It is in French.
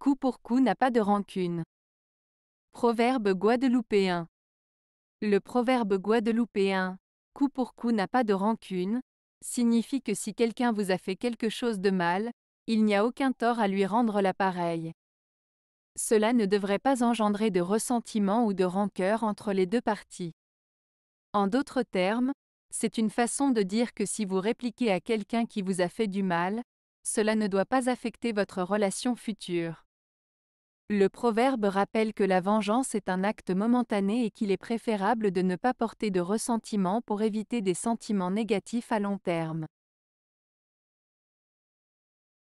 Coup pour coup n'a pas de rancune. Proverbe guadeloupéen. Le proverbe guadeloupéen, coup pour coup n'a pas de rancune, signifie que si quelqu'un vous a fait quelque chose de mal, il n'y a aucun tort à lui rendre la pareille. Cela ne devrait pas engendrer de ressentiment ou de rancœur entre les deux parties. En d'autres termes, c'est une façon de dire que si vous répliquez à quelqu'un qui vous a fait du mal, cela ne doit pas affecter votre relation future. Le proverbe rappelle que la vengeance est un acte momentané et qu'il est préférable de ne pas porter de ressentiment pour éviter des sentiments négatifs à long terme.